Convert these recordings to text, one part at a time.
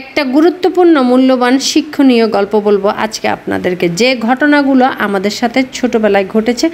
একটা গুরুত্বপূর্ণ মূল্যবান শিক্ষণীয় গল্প বলবো আজকে আপনাদেরকে যে ঘটনাগুলো আমাদের সাথে ছোটবেলায় ঘটেছে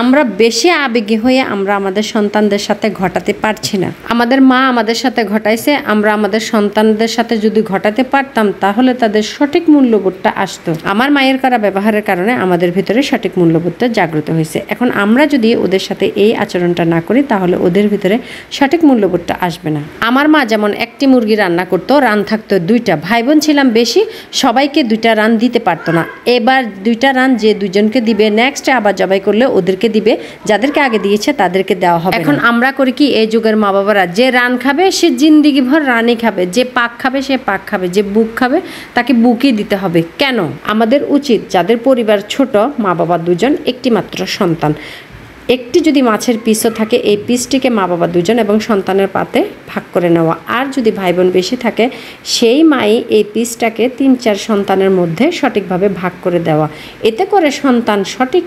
আমরা বেশি আবেগী হয়ে আমরা আমাদের সন্তানদের সাথে ঘটাতে পারছি না আমাদের মা আমাদের সাথে ঘটাইছে আমরা আমাদের সন্তানদের সাথে যদি ঘটাতে পারতাম তাহলে তাদের সঠিক মূল্যবোধটা আসতো আমার মায়ের করা ব্যবহারের কারণে আমাদের ভিতরে সঠিক মূল্যবোধটা জাগ্রত হয়েছে এখন আমরা যদি ওদের সাথে এই আচরণটা না করি তাহলে ওদের ভিতরে সঠিক মূল্যবোধটা আসবে না আমার মা যেমন একটি মুরগি রান্না করতো রান থাকতো দুইটা ভাই বোন ছিলাম বেশি সবাইকে দুইটা রান দিতে পারতো না এবার দুইটা রান যে দুজনকে দিবে নেক্সট আবার জবাই করলে ওদেরকে দিবে যাদেরকে আগে দিয়েছে তাদেরকে দেওয়া হবে এখন আমরা করি কি এই যুগের মা বাবারা যে রান খাবে সে জিন্দিগি ভর রানই খাবে যে পাক খাবে সে পাক খাবে যে বুক খাবে তাকে বুকই দিতে হবে কেন আমাদের উচিত যাদের পরিবার ছোট মা বাবা দুজন একটি মাত্র সন্তান একটি যদি মাছের পিসও থাকে এই পিসটিকে মা বাবা দুজন এবং সন্তানের পাতে ভাগ করে নেওয়া আর যদি ভাই বোন বেশি থাকে সেই মাই এই পিসটাকে তিন চার সন্তানের মধ্যে সঠিকভাবে ভাগ করে দেওয়া এতে করে সন্তান সঠিক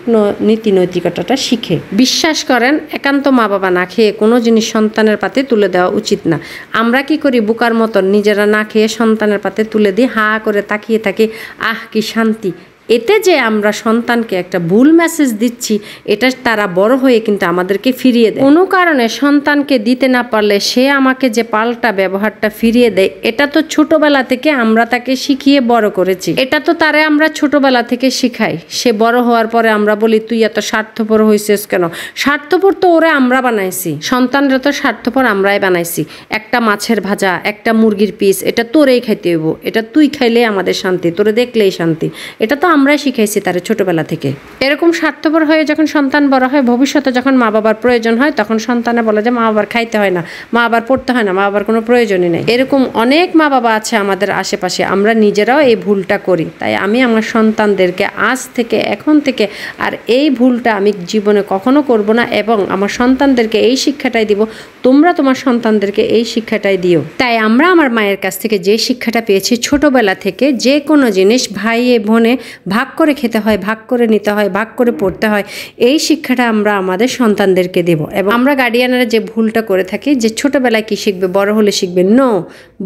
নীতি নৈতিকতাটা শিখে বিশ্বাস করেন একান্ত মা বাবা না খেয়ে কোনো জিনিস সন্তানের পাতে তুলে দেওয়া উচিত না আমরা কি করি বুকার মতন নিজেরা না খেয়ে সন্তানের পাতে তুলে দিই হা করে তাকিয়ে থাকি আহ কি শান্তি এতে যে আমরা সন্তানকে একটা ভুল মেসেজ দিচ্ছি এটা তারা বড় হয়ে কিন্তু আমাদেরকে ফিরিয়ে দেয় কোনো কারণে সন্তানকে দিতে না পারলে সে আমাকে যে পাল্টা ব্যবহারটা ফিরিয়ে দেয় এটা তো ছোটবেলা থেকে আমরা তাকে শিখিয়ে বড় করেছি এটা তো তারে আমরা ছোটবেলা থেকে শিখাই সে বড় হওয়ার পরে আমরা বলি তুই এত স্বার্থপর হয়েছিস কেন স্বার্থপর তো ওরা আমরা বানাইছি সন্তানরা তো স্বার্থপর আমরাই বানাইছি একটা মাছের ভাজা একটা মুরগির পিস এটা তোরেই খাইতে হইব এটা তুই খাইলে আমাদের শান্তি তোরে দেখলেই শান্তি এটা তো আমরা শিখাইছি তারা ছোটবেলা থেকে এরকম স্বার্থপর হয়ে যখন সন্তান বড় হয় ভবিষ্যতে যখন মা বাবার প্রয়োজন হয় তখন সন্তানে বলে যে মা বাবার খাইতে হয় না মা বাবার পড়তে হয় না মা বাবার কোনো প্রয়োজনই নেই এরকম অনেক মা বাবা আছে আমাদের আশেপাশে আমরা নিজেরাও এই ভুলটা করি তাই আমি আমার সন্তানদেরকে আজ থেকে এখন থেকে আর এই ভুলটা আমি জীবনে কখনো করব না এবং আমার সন্তানদেরকে এই শিক্ষাটাই দিব তোমরা তোমার সন্তানদেরকে এই শিক্ষাটাই দিও তাই আমরা আমার মায়ের কাছ থেকে যে শিক্ষাটা পেয়েছি ছোটবেলা থেকে যে কোনো জিনিস ভাইয়ে বোনে ভাগ করে খেতে হয় ভাগ করে নিতে হয় ভাগ করে পড়তে হয় এই শিক্ষাটা আমরা আমাদের সন্তানদেরকে দেব এবং আমরা গার্ডিয়ানরা যে ভুলটা করে থাকি যে ছোটোবেলায় কি শিখবে বড় হলে শিখবে নো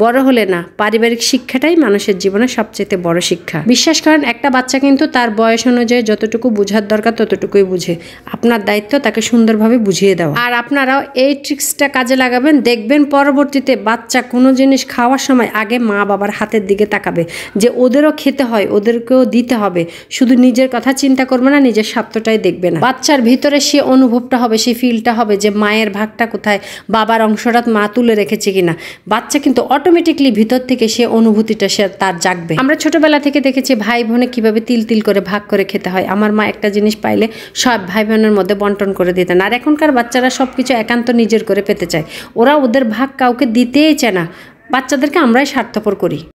বড় হলে না পারিবারিক শিক্ষাটাই মানুষের জীবনে সবচেয়ে বড় শিক্ষা বিশ্বাস করেন একটা বাচ্চা কিন্তু তার বয়স অনুযায়ী যতটুকু বুঝার দরকার ততটুকুই বুঝে আপনার দায়িত্ব তাকে সুন্দরভাবে বুঝিয়ে দেওয়া আর আপনারাও এই ট্রিক্সটা কাজে লাগাবেন দেখবেন পরবর্তীতে বাচ্চা কোনো জিনিস খাওয়ার সময় আগে মা বাবার হাতের দিকে তাকাবে যে ওদেরও খেতে হয় ওদেরকেও দিতে হবে হবে শুধু নিজের কথা চিন্তা করবে না নিজের স্বার্থটাই দেখবে না বাচ্চার ভিতরে সে অনুভবটা হবে সে ফিলটা হবে যে মায়ের ভাগটা কোথায় বাবার অংশটা মা তুলে রেখেছে কিনা বাচ্চা কিন্তু অটোমেটিকলি ভিতর থেকে সে অনুভূতিটা সে তার জাগবে আমরা ছোটবেলা থেকে দেখেছি ভাই বোনে কিভাবে তিল তিল করে ভাগ করে খেতে হয় আমার মা একটা জিনিস পাইলে সব ভাই বোনের মধ্যে বন্টন করে দিতেন আর এখনকার বাচ্চারা সব কিছু একান্ত নিজের করে পেতে চায় ওরা ওদের ভাগ কাউকে দিতেই চায় না বাচ্চাদেরকে আমরাই স্বার্থপর করি